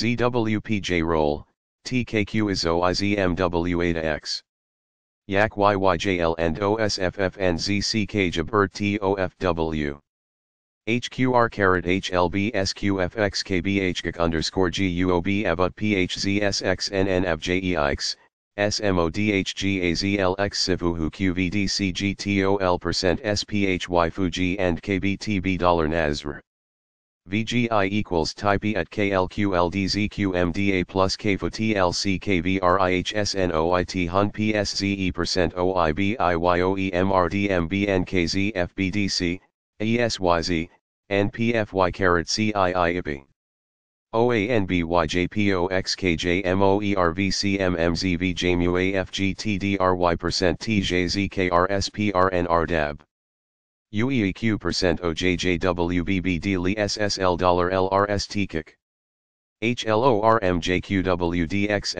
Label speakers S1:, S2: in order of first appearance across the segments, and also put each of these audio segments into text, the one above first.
S1: ZWPJ roll, TKQ is OIZMW eta X. Yak YYJL and OSFF and Jabert TOFW. HQR underscore GUOB about PHZSXNNFJEIX, SMODHGAZLX Sivuhu QVDCGTOL percent SPHY Fuji and KBTB Dollar Nazr. VGI equals type E at KLQLDZQMDA plus KFOTLCKVRIHSNOIT HUN PSZE percent OIBIYOEMRDMBNKZFBDC, ESYZ, NPFY carat CIIIP. OANBYJPOXKJMOERVCMMZVJMUAFGTDRY percent TJZKRSPRNRDAB. UEEQ percent OJJWBBD SSL dollar LRST kick. HLORMJQWDX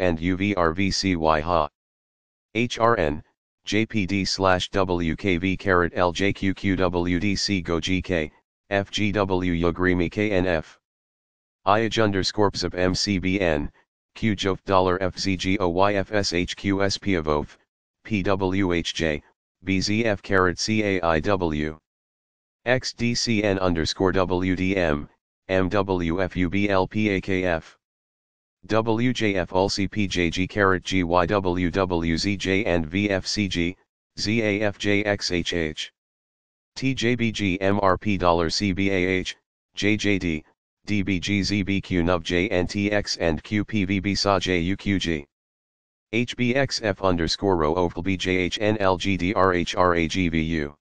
S1: and UVRVCY HA. HRN, JPD slash WKV carat LJQQWDC GoGK, FGW Yagrimi KNF. IAJ underscore PSIP MCBN, QJOF dollar FCGOYFSHQSPOVOF, PWHJ, BZF carat CAIW. XDCN underscore WDM, MWFUBLPAKF. WJF ALCPJG carat GYWWZJ and VFCG, ZAFJXHH. TJBG MRP dollar CBAH, JJD, DBGZBQ and QPVB SAJ UQG. HBXF underscore row of BJHNLGDRHRAGVU.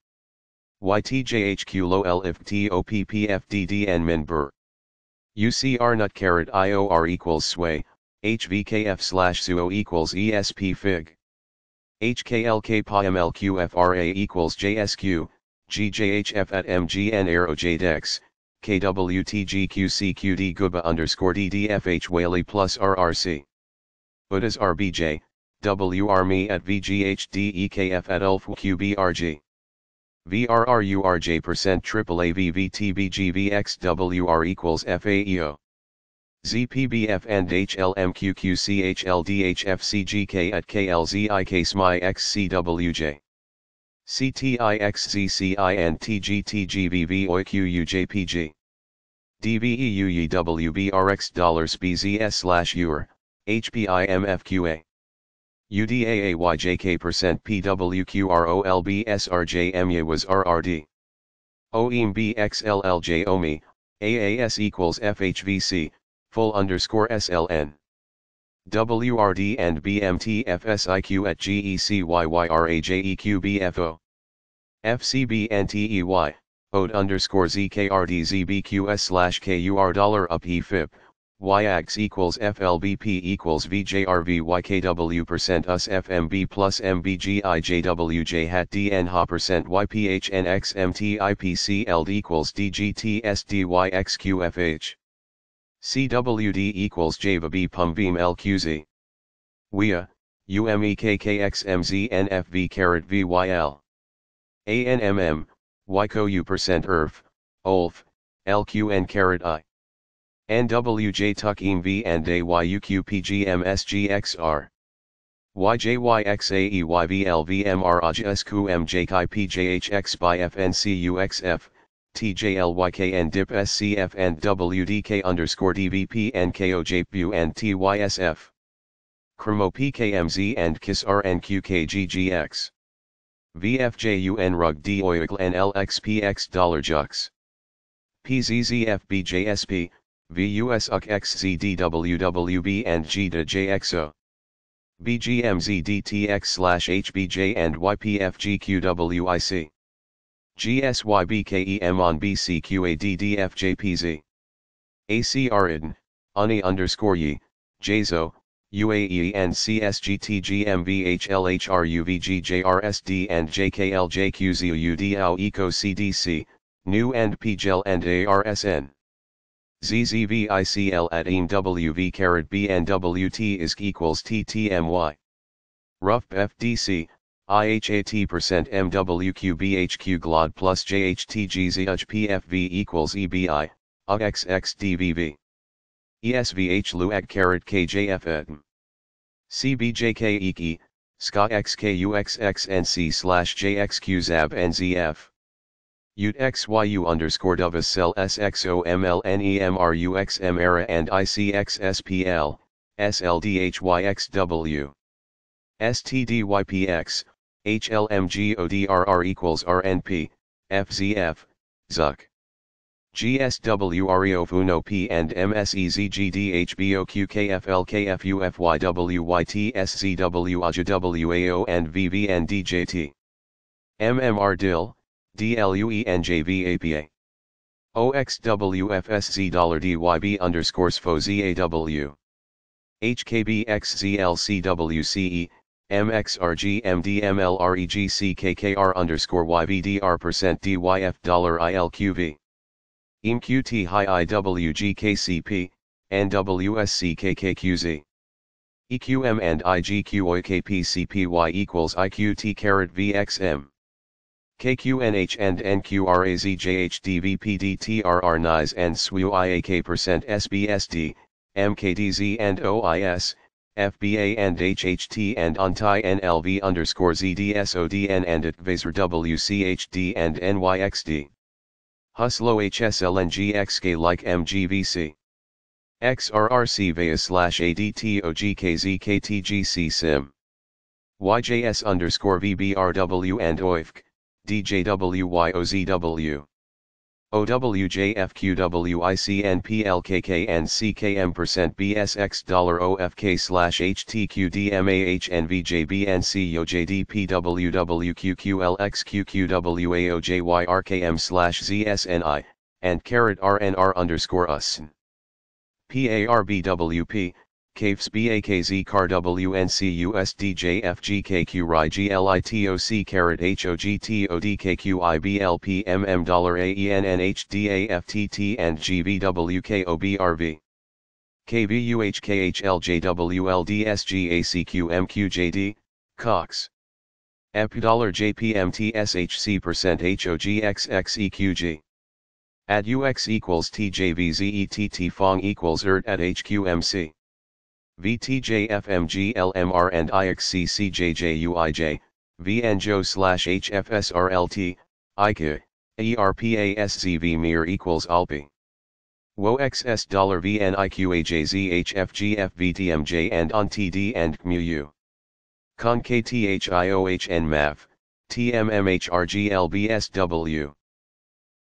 S1: YTJHQ low LFTOPPFDDN UCR nut carat IOR equals sway, HVKF slash suo equals ESP fig. HKLK pi equals JSQ, GJHF at MGN JDEX, KWTGQCQD Guba underscore DDFH Whaley plus RRC. Buddhas RBJ, WRME at VGHDEKF at ULFQBRG. VRRURJ percent AVVTBGVXWR equals FAEO. ZPBF and HLMQQCHLDHFCGK at KLZIK SMI XCWJ. CTIXZCI and TGTGVV OIQUJPG. DBEUEWBRX dollars BZS slash UR, HPIMFQA. UDAAYJK percent was RRD. OEMBXLLJOMI, AAS equals FHVC, full underscore SLN. WRD and BMTFSIQ at GECYYRAJEQBFO. FCBNTEY, Code underscore ZKRDZBQS slash KUR dollar up HEFIP, YAX equals FLBP equals VJRVYKW percent US FMB plus MBGIJWJ hat DNHA percent YPHNXMTIPCLD equals DGTSDYXQFH. CWD equals Java B beam LQZ. WIA, UMEKKXMZNFV carrot VYL. ANMM, YCOU percent ERF, OLF, LQN carat I. NWJ tuck EMV and AYUQPGMSGXR. YJYXAEYVLVMRAJSQMJKIPJHX by FNCUXF, TJLYKN DIP SCF and WDK underscore DVP and KOJPU and TYSF. Chromo PKMZ and KISS RNQKGGX. VFJUNRUG DOIGL and LXPX $JUX. PZZFBJSP, XZDWWB and GDA JXO. BGMZDTX slash HBJ and YPFGQWIC. GSYBKEM on BCQADDFJPZ. ACRIDN, UNI underscore UAE and CSGTGMVHLHRUVGJRSD and JKLJQZUDAO ECO CDC, NEW and PGEL and ARSN. ZZVICL at EAMWV Carat B and WT is equals TTMY. Rough FDC, IHAT percent MWQBHQ GLOD plus JHTGZHPFV equals EBI, UXXDVV. ESVH LUAG carrot KJF CBJKEKE, SKA XKUXXNC slash JXQZAB NZF. UTXYU underscore Dovis cell SXOMLNEMRUXMERA and ICXSPL, SLDHYXW. STDYPX, HLMGODRR equals RNP, FZF, Zuck GSWREO P and MSEZGDHBOQKFLKFUFYWYTSCW and VVNDJT. mmrdil DIL, DLUENJVAPA. OXWFSZ $DYB underscores FOZAW. HKBXZLCWCE, MXRGMDMLREGCKKR underscore YVDR percent DYF dollar ILQV. EMQT High IWGKCP, NWSCKKQZ. EQM and IGQOKPCPY equals IQT carat VXM. KQNH and NQRAZJHDVPDTRR NIS and S W I A K percent SBSD, MKDZ and OIS, FBA and HHT and ONTI NLV underscore ZDSODN and at VASER WCHD and NYXD. Huslo HSLNG XK like MGVC. XRRC VEA slash ADTOGKZKTGC SIM. YJS underscore VBRW and OIFC, DJWYOZW. OWJFQWICNPLKKNCKM% BSX dollar OFK slash HTQDMAHNVJBNCYOJDPWWQQLXQQWAOJYRKM slash ZSNI, and carat RNR underscore us. PARBWP, CAFES BAKZ CAR WNC USDJFGKQRIGLITOC CARAT HOGTODKQIBLPMM dollar and GVWKOBRV. COX. EP dollar JPMTSHC percent HOGXXEQG. At UX equals TJVZETT Fong equals ERT at HQMC. VTJFMGLMR and IXCCJJUIJ, VNJO slash HFSRLT, ike ERPASZV MIR equals ALPI. WOXS dollar VNIQAJZHFGFVTMJ and on TD and MU. CON KTHIOHN MAF, TMMHRGLBSW.